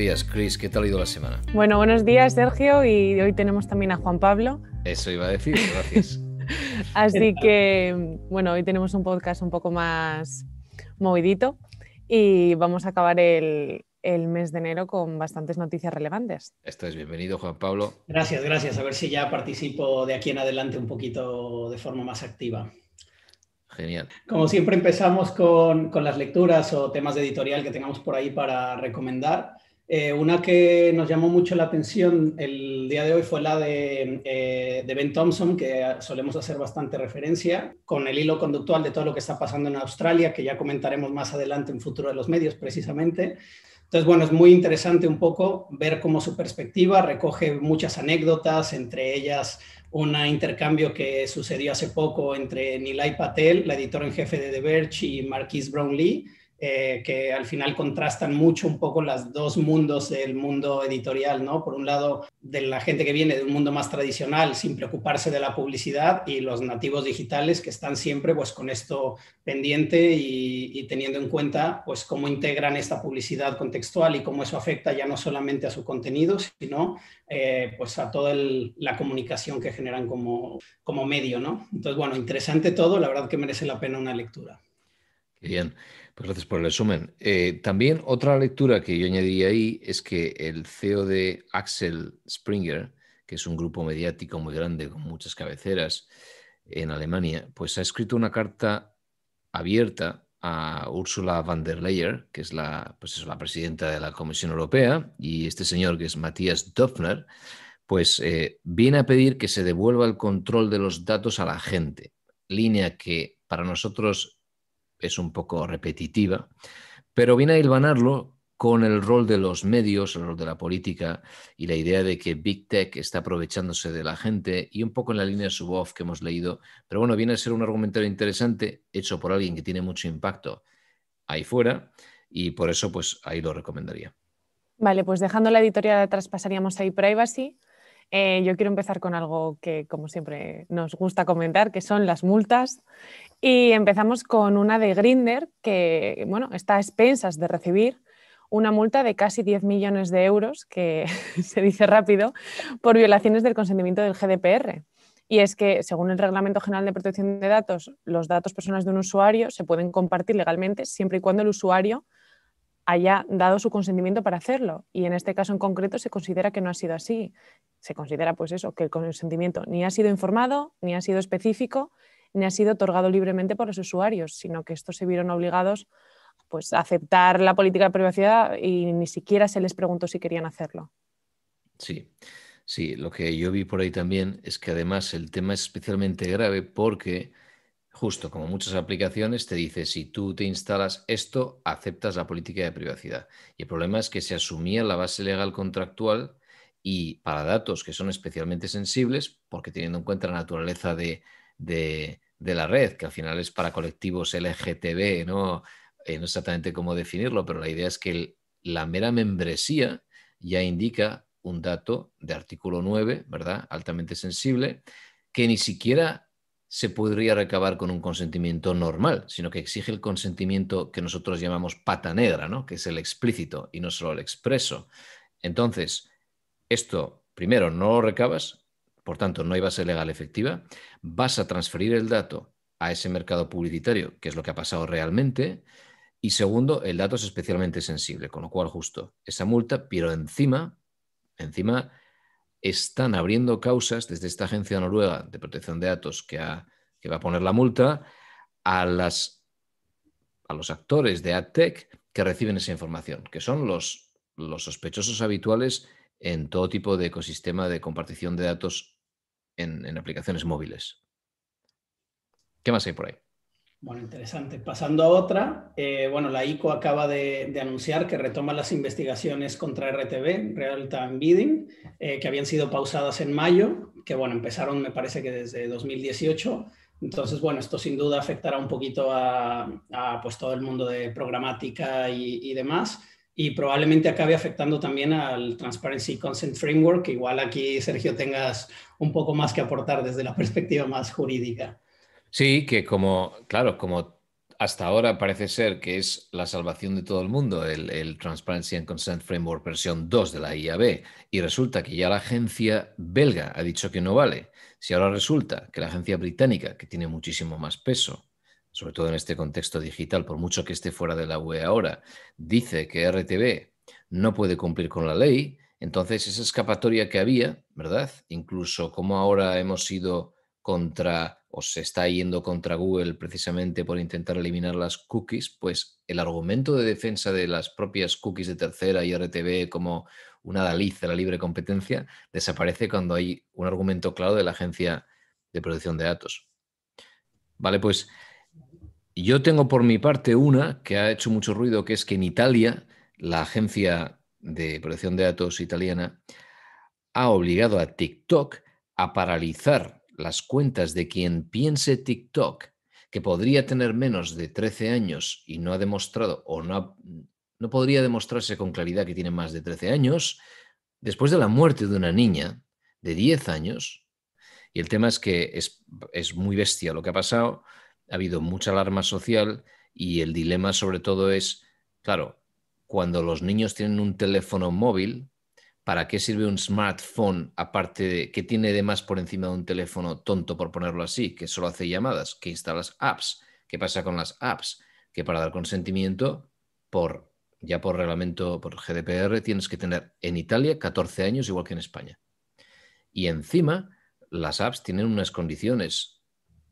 Buenos días, Chris. ¿Qué tal ha ido la semana? Bueno, buenos días, Sergio. Y hoy tenemos también a Juan Pablo. Eso iba a decir, gracias. Así que, bueno, hoy tenemos un podcast un poco más movidito y vamos a acabar el, mes de enero con bastantes noticias relevantes. Esto es bienvenido, Juan Pablo. Gracias, gracias. A ver si ya participo de aquí en adelante un poquito de forma más activa. Genial. Como siempre empezamos con, con las lecturas o temas de editorial que tengamos por ahí para recomendar. Eh, una que nos llamó mucho la atención el día de hoy fue la de, eh, de, Ben Thompson, que solemos hacer bastante referencia, con el hilo conductual de todo lo que está pasando en Australia, que ya comentaremos más adelante en futuro de los medios precisamente. Entonces, bueno, es muy interesante un poco ver cómo su perspectiva recoge muchas anécdotas, entre ellas un intercambio que sucedió hace poco entre Nilay Patel, la editora en jefe de The Verge, y Marquise Brownlee eh, que al final contrastan mucho un poco las dos mundos del mundo editorial, ¿no? Por un lado, de la gente que viene de un mundo más tradicional sin preocuparse de la publicidad y los nativos digitales que están siempre pues con esto pendiente y, teniendo en cuenta pues cómo integran esta publicidad contextual y cómo eso afecta ya no solamente a su contenido, sino eh, pues a toda la comunicación que generan como, como medio, ¿no? Entonces, bueno, interesante todo, la verdad que merece la pena una lectura. Bien. Pues gracias por el resumen. Eh, también otra lectura que yo añadiría ahí es que el CEO de Axel Springer, que es un grupo mediático muy grande con muchas cabeceras en Alemania, pues ha escrito una carta abierta a Ursula von der Leyen, que es la, pues es la presidenta de la Comisión Europea, y este señor que es Matthias Döpfner, pues eh, viene a pedir que se devuelva el control de los datos a la gente, línea que para nosotros es un poco repetitiva, pero viene a hilvanarlo con el rol de los medios, el rol de la política y la idea de que Big Tech está aprovechándose de la gente y un poco en la línea de Suboff que hemos leído. Pero bueno, viene a ser un argumentario interesante hecho por alguien que tiene mucho impacto ahí fuera y por eso pues ahí lo recomendaría. Vale, pues dejando la editorial atrás pasaríamos a privacy eh, yo quiero empezar con algo que, como siempre, nos gusta comentar, que son las multas. Y empezamos con una de Grinder, que está a expensas de recibir una multa de casi 10 millones de euros, que se dice rápido, por violaciones del consentimiento del GDPR. Y es que, según el Reglamento General de Protección de Datos, los datos personales de un usuario se pueden compartir legalmente siempre y cuando el usuario haya dado su consentimiento para hacerlo. Y en este caso en concreto se considera que no ha sido así. Se considera, pues eso, que el consentimiento ni ha sido informado, ni ha sido específico, ni ha sido otorgado libremente por los usuarios, sino que estos se vieron obligados pues, a aceptar la política de privacidad y ni siquiera se les preguntó si querían hacerlo. Sí, sí, lo que yo vi por ahí también es que además el tema es especialmente grave porque justo como muchas aplicaciones, te dice si tú te instalas esto, aceptas la política de privacidad. Y el problema es que se asumía la base legal contractual y para datos que son especialmente sensibles, porque teniendo en cuenta la naturaleza de, de, la red, que al final es para colectivos LGTB, ¿no? Eh, no exactamente cómo definirlo, pero la idea es que la mera membresía ya indica un dato de artículo 9, ¿verdad? Altamente sensible, que ni siquiera se podría recabar con un consentimiento normal, sino que exige el consentimiento que nosotros llamamos pata negra, ¿no? que es el explícito y no solo el expreso. Entonces, esto primero no lo recabas, por tanto no iba a ser legal efectiva, vas a transferir el dato a ese mercado publicitario, que es lo que ha pasado realmente, y segundo, el dato es especialmente sensible, con lo cual justo esa multa, pero encima, encima están abriendo causas desde esta agencia noruega de protección de datos que, va a poner la multa a, los actores de AdTech que reciben esa información, que son los, sospechosos habituales en todo tipo de ecosistema de compartición de datos en aplicaciones móviles. ¿Qué más hay por ahí? Bueno, interesante. Pasando a otra, eh, bueno, la ICO acaba de, anunciar que retoma las investigaciones contra RTB Real Time Bidding, eh, que habían sido pausadas en mayo, que bueno, empezaron me parece que desde 2018. Entonces, bueno, esto sin duda afectará un poquito a, pues, todo el mundo de programática y, y demás y probablemente acabe afectando también al Transparency Consent Framework, que igual aquí, Sergio, tengas un poco más que aportar desde la perspectiva más jurídica. Sí, que como, claro, como hasta ahora parece ser que es la salvación de todo el mundo, el, Transparency and Consent Framework versión 2 de la IAB, y resulta que ya la agencia belga ha dicho que no vale. Si ahora resulta que la agencia británica, que tiene muchísimo más peso, sobre todo en este contexto digital, por mucho que esté fuera de la UE ahora, dice que RTB no puede cumplir con la ley, entonces esa escapatoria que había, ¿verdad? Incluso como ahora hemos ido contra o se está yendo contra Google precisamente por intentar eliminar las cookies, pues el argumento de defensa de las propias cookies de tercera y RTV como una daliz de la libre competencia desaparece cuando hay un argumento claro de la agencia de protección de datos. Vale, pues yo tengo por mi parte una que ha hecho mucho ruido, que es que en Italia la agencia de protección de datos italiana ha obligado a TikTok a paralizar las cuentas de quien piense TikTok que podría tener menos de 13 años y no ha demostrado o no, podría demostrarse con claridad que tiene más de 13 años, después de la muerte de una niña de 10 años, y el tema es que es, es muy bestia lo que ha pasado, ha habido mucha alarma social y el dilema sobre todo es, claro, cuando los niños tienen un teléfono móvil, ¿Para qué sirve un smartphone aparte de que tiene de más por encima de un teléfono tonto, por ponerlo así, que solo hace llamadas, que instalas apps? ¿Qué pasa con las apps? Que para dar consentimiento, por, ya por reglamento, por GDPR, tienes que tener en Italia 14 años, igual que en España. Y encima, las apps tienen unas condiciones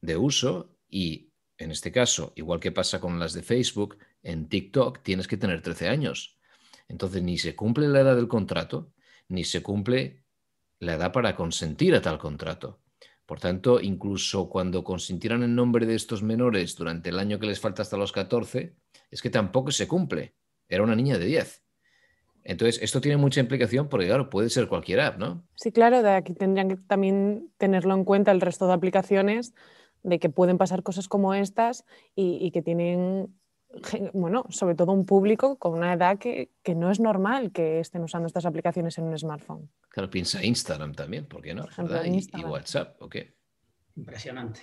de uso y, en este caso, igual que pasa con las de Facebook, en TikTok tienes que tener 13 años. Entonces ni se cumple la edad del contrato, ni se cumple la edad para consentir a tal contrato. Por tanto, incluso cuando consintieran en nombre de estos menores durante el año que les falta hasta los 14, es que tampoco se cumple. Era una niña de 10. Entonces, esto tiene mucha implicación porque, claro, puede ser cualquier app, ¿no? Sí, claro, de aquí tendrían que también tenerlo en cuenta el resto de aplicaciones, de que pueden pasar cosas como estas y que tienen bueno, sobre todo un público con una edad que, no es normal que estén usando estas aplicaciones en un smartphone. Claro, piensa Instagram también, ¿por qué no? y, WhatsApp, ¿ok? Impresionante.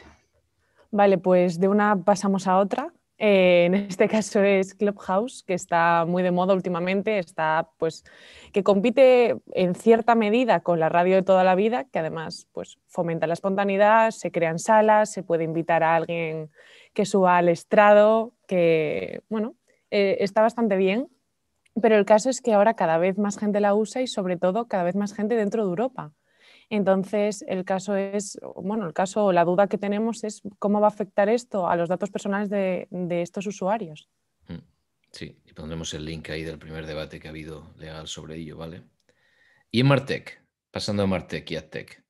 Vale, pues de una pasamos a otra. Eh, en este caso es Clubhouse, que está muy de moda últimamente, está, pues, que compite en cierta medida con la radio de toda la vida, que además pues, fomenta la espontaneidad, se crean salas, se puede invitar a alguien que suba al estrado, que, bueno, eh, está bastante bien, pero el caso es que ahora cada vez más gente la usa y sobre todo cada vez más gente dentro de Europa. Entonces, el caso es, bueno, el caso, la duda que tenemos es cómo va a afectar esto a los datos personales de, estos usuarios. Mm, sí, y pondremos el link ahí del primer debate que ha habido legal sobre ello, ¿vale? Y en Martech, pasando a Martech y Tech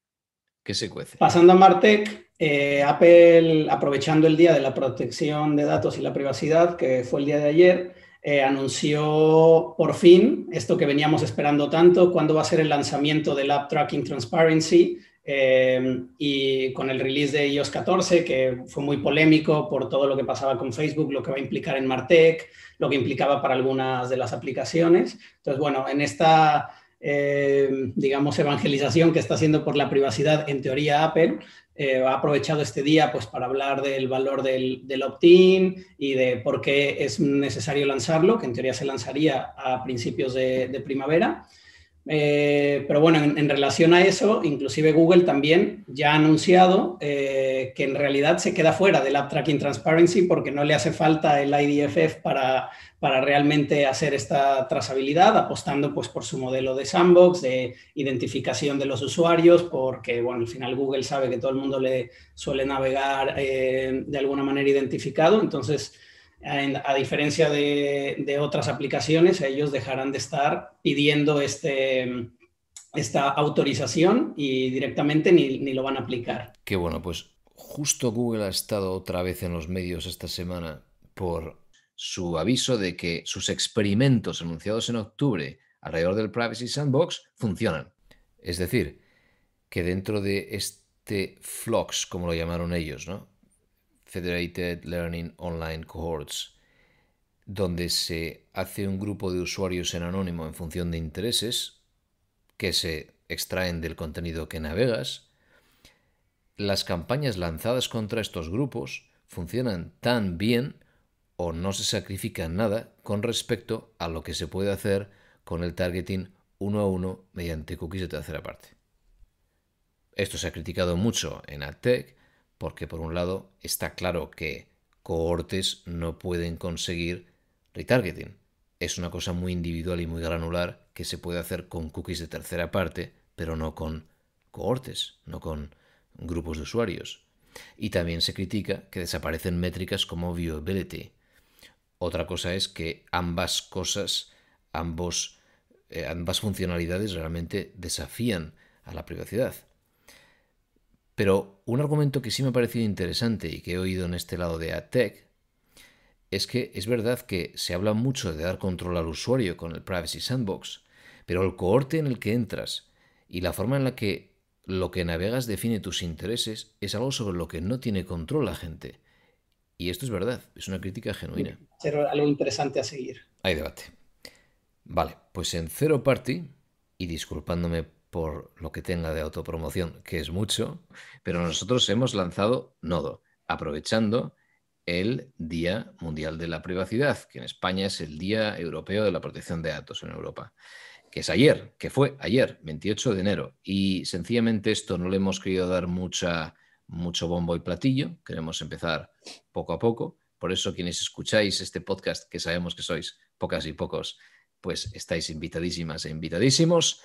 se cuece. Pasando a Martech, eh, Apple, aprovechando el día de la protección de datos y la privacidad, que fue el día de ayer, eh, anunció por fin esto que veníamos esperando tanto, cuándo va a ser el lanzamiento del App Tracking Transparency eh, y con el release de iOS 14, que fue muy polémico por todo lo que pasaba con Facebook, lo que va a implicar en Martech, lo que implicaba para algunas de las aplicaciones. Entonces, bueno, en esta eh, digamos, evangelización que está haciendo por la privacidad, en teoría Apple, eh, ha aprovechado este día pues, para hablar del valor del, del opt-in y de por qué es necesario lanzarlo, que en teoría se lanzaría a principios de primavera. Eh, pero bueno, en, relación a eso, inclusive Google también ya ha anunciado eh, que en realidad se queda fuera del App Tracking Transparency porque no le hace falta el IDFF para, para realmente hacer esta trazabilidad, apostando pues por su modelo de sandbox, de identificación de los usuarios, porque bueno, al final Google sabe que todo el mundo le suele navegar eh, de alguna manera identificado, entonces a diferencia de, otras aplicaciones, ellos dejarán de estar pidiendo este, esta autorización y directamente ni, ni lo van a aplicar. Qué bueno, pues justo Google ha estado otra vez en los medios esta semana por su aviso de que sus experimentos anunciados en octubre alrededor del Privacy Sandbox funcionan. Es decir, que dentro de este flux, como lo llamaron ellos, ¿no? Federated Learning Online Cohorts, donde se hace un grupo de usuarios en anónimo en función de intereses que se extraen del contenido que navegas. Las campañas lanzadas contra estos grupos funcionan tan bien o no se sacrifica nada con respecto a lo que se puede hacer con el targeting uno a uno mediante cookies de tercera parte. Esto se ha criticado mucho en AdTech porque por un lado está claro que cohortes no pueden conseguir retargeting. Es una cosa muy individual y muy granular que se puede hacer con cookies de tercera parte, pero no con cohortes, no con grupos de usuarios. Y también se critica que desaparecen métricas como viewability. Otra cosa es que ambas cosas, eh, ambas funcionalidades realmente desafían a la privacidad. Pero un argumento que sí me ha parecido interesante y que he oído en este lado de AdTech es que es verdad que se habla mucho de dar control al usuario con el Privacy Sandbox, pero el cohorte en el que entras y la forma en la que lo que navegas define tus intereses es algo sobre lo que no tiene control la gente. Y esto es verdad, es una crítica genuina. Pero algo interesante a seguir. Hay debate. Vale, pues en Zero Party, y disculpándome por lo que tenga de autopromoción, que es mucho, pero nosotros hemos lanzado Nodo, aprovechando el Día Mundial de la Privacidad, que en España es el Día Europeo de la Protección de Datos en Europa, que es ayer, que fue ayer, 28 de enero. Y sencillamente esto no le hemos querido dar mucha, mucho bombo y platillo, queremos empezar poco a poco. Por eso quienes escucháis este podcast, que sabemos que sois pocas y pocos, pues estáis invitadísimas e invitadísimos.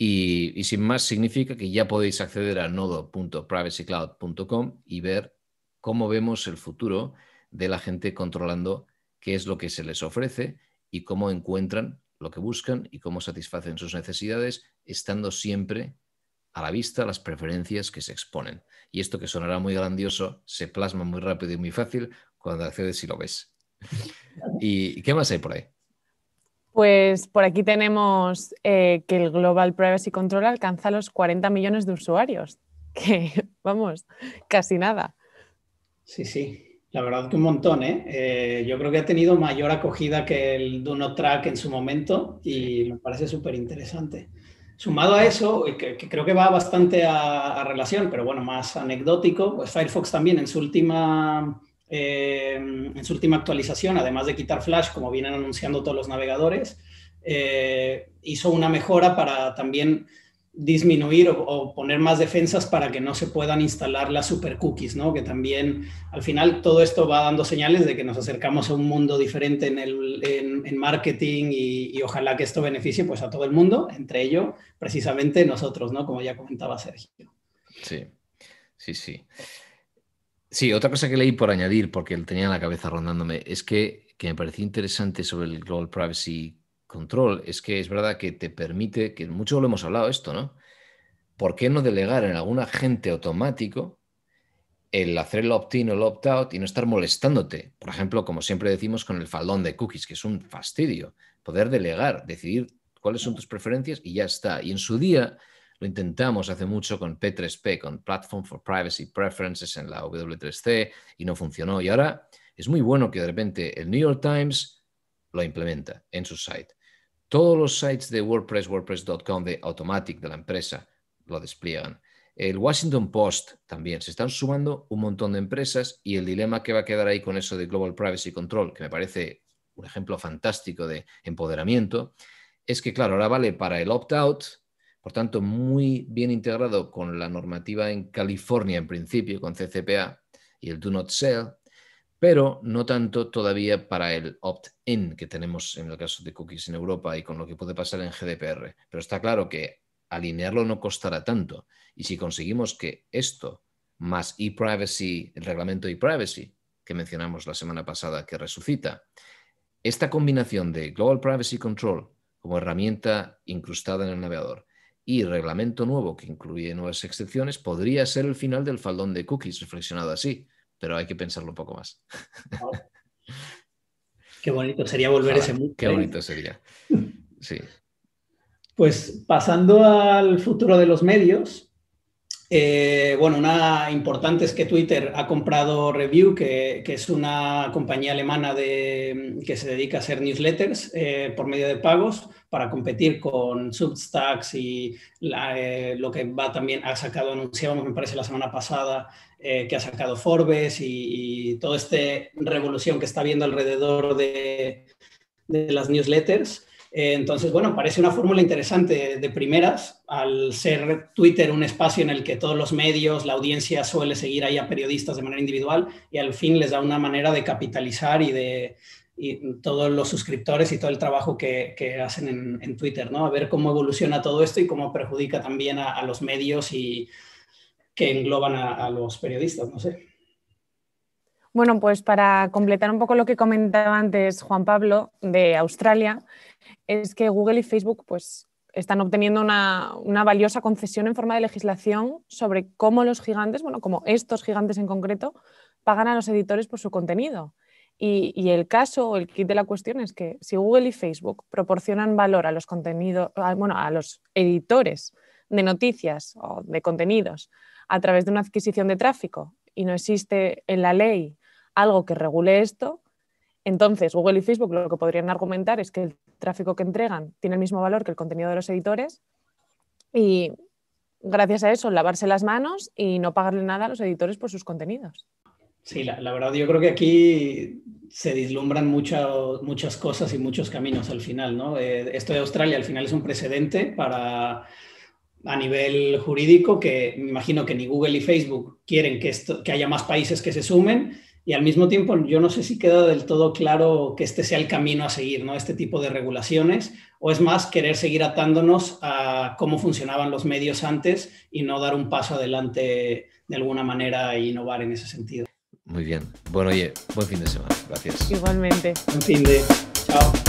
Y, sin más, significa que ya podéis acceder a nodo.privacycloud.com y ver cómo vemos el futuro de la gente controlando qué es lo que se les ofrece y cómo encuentran lo que buscan y cómo satisfacen sus necesidades, estando siempre a la vista las preferencias que se exponen. Y esto que sonará muy grandioso se plasma muy rápido y muy fácil cuando accedes y lo ves. ¿Y qué más hay por ahí? Pues por aquí tenemos eh, que el Global Privacy Control alcanza los 40 millones de usuarios, que vamos, casi nada. Sí, sí, la verdad que un montón, ¿eh? eh yo creo que ha tenido mayor acogida que el Duno Track en su momento y me parece súper interesante. Sumado a eso, que, creo que va bastante a, a relación, pero bueno, más anecdótico, pues Firefox también en su última eh, en su última actualización, además de quitar Flash, como vienen anunciando todos los navegadores, eh, hizo una mejora para también disminuir o, poner más defensas para que no se puedan instalar las super cookies, ¿no? Que también al final todo esto va dando señales de que nos acercamos a un mundo diferente en, el, marketing y, ojalá que esto beneficie pues a todo el mundo, entre ello precisamente nosotros, ¿no? Como ya comentaba Sergio. Sí, sí, sí. Sí, otra cosa que leí por añadir, porque él tenía en la cabeza rondándome, es que, que me pareció interesante sobre el Global Privacy Control, es que es verdad que te permite, que mucho lo hemos hablado esto, ¿no? ¿Por qué no delegar en algún agente automático el hacer el opt-in o el opt-out y no estar molestándote? Por ejemplo, como siempre decimos con el faldón de cookies, que es un fastidio. Poder delegar, decidir cuáles son tus preferencias y ya está. Y en su día lo intentamos hace mucho con P3P, con Platform for Privacy Preferences en la W3C, y no funcionó. Y ahora es muy bueno que de repente el New York Times lo implementa en su site. Todos los sites de WordPress, WordPress.com, de Automatic, de la empresa, lo despliegan. El Washington Post también. Se están sumando un montón de empresas y el dilema que va a quedar ahí con eso de Global Privacy Control, que me parece un ejemplo fantástico de empoderamiento, es que, claro, ahora vale para el opt-out, por tanto, muy bien integrado con la normativa en California en principio, con CCPA y el Do Not Sell, pero no tanto todavía para el opt-in que tenemos en el caso de cookies en Europa y con lo que puede pasar en GDPR. Pero está claro que alinearlo no costará tanto. Y si conseguimos que esto más e-privacy, el reglamento e-privacy que mencionamos la semana pasada que resucita, esta combinación de Global Privacy Control como herramienta incrustada en el navegador y reglamento nuevo que incluye nuevas excepciones podría ser el final del faldón de cookies, reflexionado así, pero hay que pensarlo un poco más. Qué bonito sería volver ese mundo. Qué ¿eh? bonito sería. Sí. Pues pasando al futuro de los medios, eh, bueno, una importante es que Twitter ha comprado Review, que, es una compañía alemana que se dedica a hacer newsletters eh, por medio de pagos para competir con Substacks y eh, lo que va también, ha sacado, anunciamos me parece la semana pasada, que ha sacado Forbes y, toda esta revolución que está viendo alrededor de las newsletters. Eh, entonces, bueno, parece una fórmula interesante de primeras, al ser Twitter un espacio en el que todos los medios, la audiencia suele seguir ahí a periodistas de manera individual y al fin les da una manera de capitalizar y de todos los suscriptores y todo el trabajo que, hacen en, Twitter, ¿no? A ver cómo evoluciona todo esto y cómo perjudica también a, los medios y que engloban a los periodistas, no sé. Bueno, pues para completar un poco lo que comentaba antes Juan Pablo de Australia, es que Google y Facebook pues, están obteniendo una, valiosa concesión en forma de legislación sobre cómo los gigantes, bueno, como estos gigantes en concreto, pagan a los editores por su contenido. Y, el caso o el kit de la cuestión es que si Google y Facebook proporcionan valor a los contenidos, bueno, a los editores de noticias o de contenidos a través de una adquisición de tráfico y no existe en la ley algo que regule esto. Entonces, Google y Facebook lo que podrían argumentar es que el tráfico que entregan tiene el mismo valor que el contenido de los editores y gracias a eso lavarse las manos y no pagarle nada a los editores por sus contenidos. Sí, la, verdad yo creo que aquí se dislumbran muchas cosas y muchos caminos al final, ¿no? Eh, esto de Australia al final es un precedente para a nivel jurídico que me imagino que ni Google ni Facebook quieren que, esto, que haya más países que se sumen y al mismo tiempo yo no sé si queda del todo claro que este sea el camino a seguir, ¿no? Este tipo de regulaciones, o es más querer seguir atándonos a cómo funcionaban los medios antes y no dar un paso adelante de alguna manera e innovar en ese sentido. Muy bien. Bueno, oye, buen fin de semana. Gracias. Igualmente. Buen fin de. Chao.